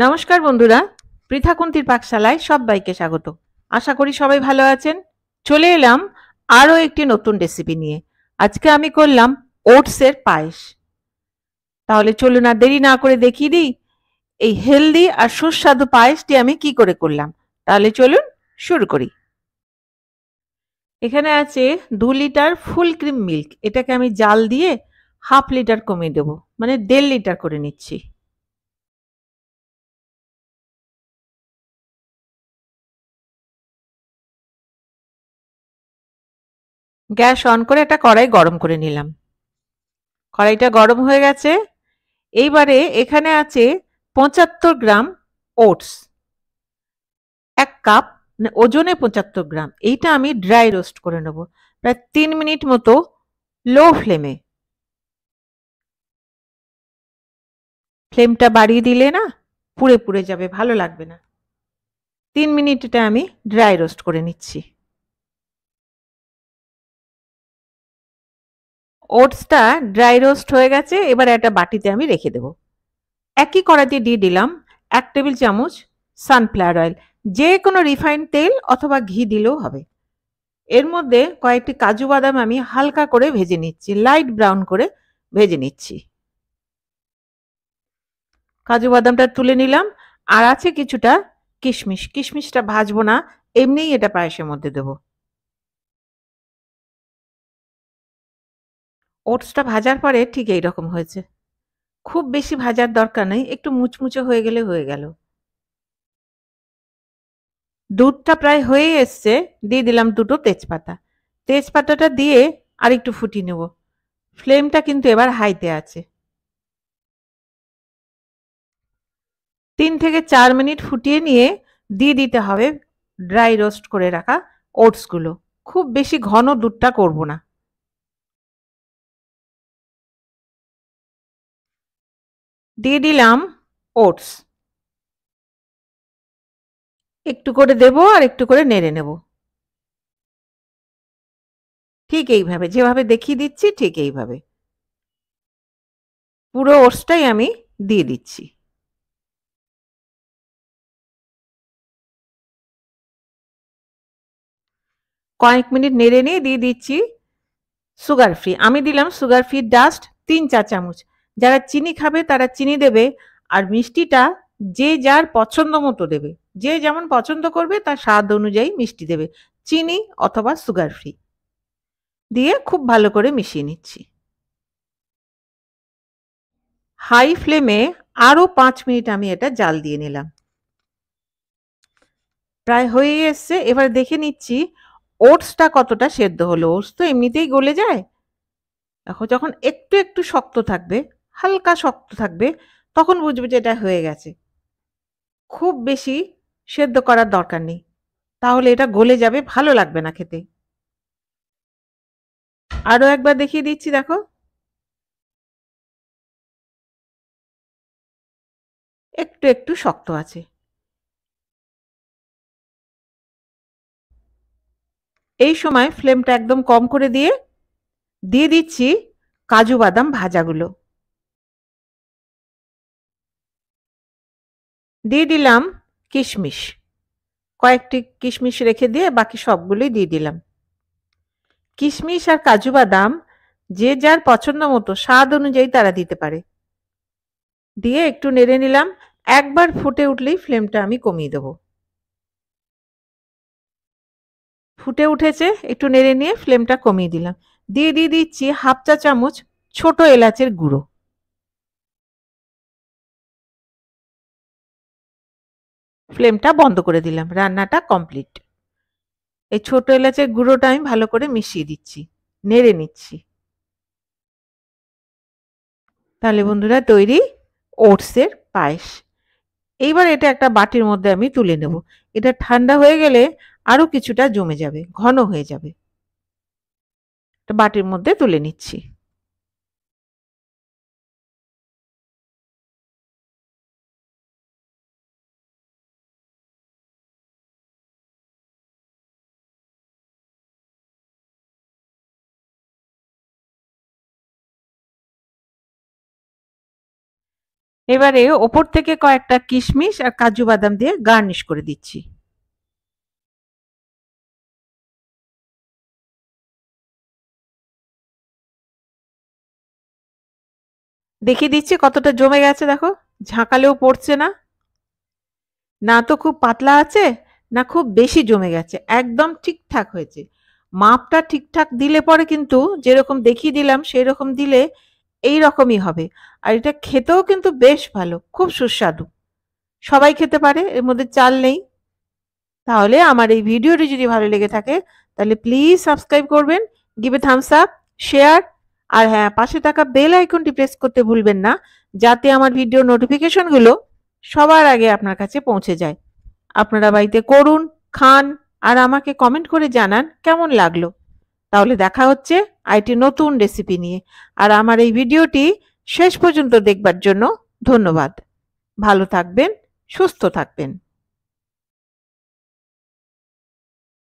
নমস্কার বন্ধুরা পৃথাকুন্তির পাকশালায় সবাইকে স্বাগত আশা করি সবাই ভালো আছেন চলে এলাম আরও একটি নতুন রেসিপি নিয়ে আজকে আমি করলাম ওটসের পায়েস তাহলে চলুন আর দেরি না করে দেখিয়ে দিই এই হেলদি আর সুস্বাদু পায়েসটি আমি কি করে করলাম তাহলে চলুন শুরু করি এখানে আছে দু লিটার ফুল ক্রিম মিল্ক এটাকে আমি জাল দিয়ে হাফ লিটার কমিয়ে দেবো মানে দেড় লিটার করে নিচ্ছি গ্যাস অন করে একটা কড়াই গরম করে নিলাম কড়াইটা গরম হয়ে গেছে এইবারে এখানে আছে পঁচাত্তর গ্রাম ওটস এক কাপ মানে ওজনে পঁচাত্তর গ্রাম এইটা আমি ড্রাই রোস্ট করে নেব প্রায় তিন মিনিট মতো লো ফ্লেমে ফ্লেমটা বাড়িয়ে দিলে না পুড়ে পুড়ে যাবে ভালো লাগবে না তিন মিনিটটা আমি ড্রাই রোস্ট করে নিচ্ছি ওটসটা ড্রাই রোস্ট হয়ে গেছে এবার একটা বাটিতে আমি রেখে দেব একই কড়াইতে দিয়ে দিলাম এক টেবিল চামচ সানফ্লাওয়ার অয়েল যে কোনো রিফাইন্ড তেল অথবা ঘি দিলেও হবে এর মধ্যে কয়েকটি কাজু বাদাম আমি হালকা করে ভেজে নিচ্ছি লাইট ব্রাউন করে ভেজে নিচ্ছি কাজু বাদামটা তুলে নিলাম আর আছে কিছুটা কিশমিশ কিশমিশটা ভাজবো না এমনিই এটা পায়েসের মধ্যে দেবো ওটসটা ভাজার পরে ঠিক এই রকম হয়েছে খুব বেশি ভাজার দরকার নেই একটু মুচমুচে হয়ে গেলে হয়ে গেল দুধটা প্রায় হয়ে এসছে দিয়ে দিলাম দুটো তেজপাতা তেজপাতাটা দিয়ে আর একটু ফুটিয়ে নেব ফ্লেমটা কিন্তু এবার হাইতে আছে তিন থেকে চার মিনিট ফুটিয়ে নিয়ে দিয়ে দিতে হবে ড্রাই রোস্ট করে রাখা ওটসগুলো খুব বেশি ঘন দুধটা করব না দিয়ে দিলাম ওটস একটু করে দেব আর একটু করে নেড়ে নেব ঠিক এইভাবে যেভাবে দেখিয়ে দিচ্ছি ঠিক এইভাবে পুরো ওটসটাই আমি দিয়ে দিচ্ছি কয়েক মিনিট নেড়ে নিয়ে দিয়ে দিচ্ছি সুগার ফ্রি আমি দিলাম সুগার ফ্রি ডাস্ট তিন চা চামচ যারা চিনি খাবে তারা চিনি দেবে আর মিষ্টিটা যে যার পছন্দ মতো দেবে যে যেমন পছন্দ করবে তার স্বাদ অনুযায়ী মিষ্টি দেবে চিনি অথবা সুগার ফ্রি দিয়ে খুব ভালো করে মিশিয়ে নিচ্ছি হাই ফ্লেমে আরও পাঁচ মিনিট আমি এটা জাল দিয়ে নিলাম প্রায় হয়ে এসছে এবার দেখে নিচ্ছি ওটসটা কতটা সেদ্ধ হলো ওটস তো এমনিতেই গলে যায় এখন যখন একটু একটু শক্ত থাকবে হালকা শক্ত থাকবে তখন বুঝবে যে এটা হয়ে গেছে খুব বেশি সেদ্ধ করার দরকার নেই তাহলে এটা গলে যাবে ভালো লাগবে না খেতে আরও একবার দেখিয়ে দিচ্ছি দেখো একটু একটু শক্ত আছে এই সময় ফ্লেমটা একদম কম করে দিয়ে দিয়ে দিচ্ছি কাজু বাদাম ভাজাগুলো দিয়ে দিলাম কিশমিশ কয়েকটি কিশমিশ রেখে দিয়ে বাকি সবগুলোই দিয়ে দিলাম কিশমিশ আর কাজু বাদাম যে যার পছন্দ মতো স্বাদ অনুযায়ী তারা দিতে পারে দিয়ে একটু নেড়ে নিলাম একবার ফুটে উঠলেই ফ্লেমটা আমি কমিয়ে দেব ফুটে উঠেছে একটু নেড়ে নিয়ে ফ্লেমটা কমিয়ে দিলাম দিয়ে দিয়ে দিচ্ছি হাফ চা চামচ ছোট এলাচের গুঁড়ো ফ্লেমটা বন্ধ করে দিলাম রান্নাটা কমপ্লিট এই ছোট এলাচের গুঁড়োটা আমি ভালো করে মিশিয়ে দিচ্ছি নেড়ে নিচ্ছি তাহলে বন্ধুরা তৈরি ওটসের পায়েস এইবার এটা একটা বাটির মধ্যে আমি তুলে নেব এটা ঠান্ডা হয়ে গেলে আরও কিছুটা জমে যাবে ঘন হয়ে যাবে বাটির মধ্যে তুলে নিচ্ছি এবারে ওপর থেকে কয়েকটা কিশমিশ আর কাজু বাদাম দিয়ে গার্নিশ করে দিচ্ছি দেখিয়ে দিচ্ছি কতটা জমে গেছে দেখো ঝাঁকালেও পড়ছে না না তো খুব পাতলা আছে না খুব বেশি জমে গেছে একদম ঠিকঠাক হয়েছে মাপটা ঠিকঠাক দিলে পরে কিন্তু যেরকম দেখিয়ে দিলাম সেই রকম দিলে এই রকমই হবে আর এটা খেতেও কিন্তু বেশ ভালো খুব সুস্বাদু সবাই খেতে পারে এর মধ্যে চাল নেই তাহলে আমার এই ভিডিওটি যদি ভালো লেগে থাকে তাহলে প্লিজ সাবস্ক্রাইব করবেন গিভে থামস আপ শেয়ার আর হ্যাঁ পাশে থাকা বেল আইকনটি প্রেস করতে ভুলবেন না যাতে আমার ভিডিও নোটিফিকেশনগুলো সবার আগে আপনার কাছে পৌঁছে যায় আপনারা বাড়িতে করুন খান আর আমাকে কমেন্ট করে জানান কেমন লাগলো তাহলে দেখা হচ্ছে আইটি নতুন রেসিপি নিয়ে আর আমার এই ভিডিওটি শেষ পর্যন্ত দেখবার জন্য ধন্যবাদ ভালো থাকবেন সুস্থ থাকবেন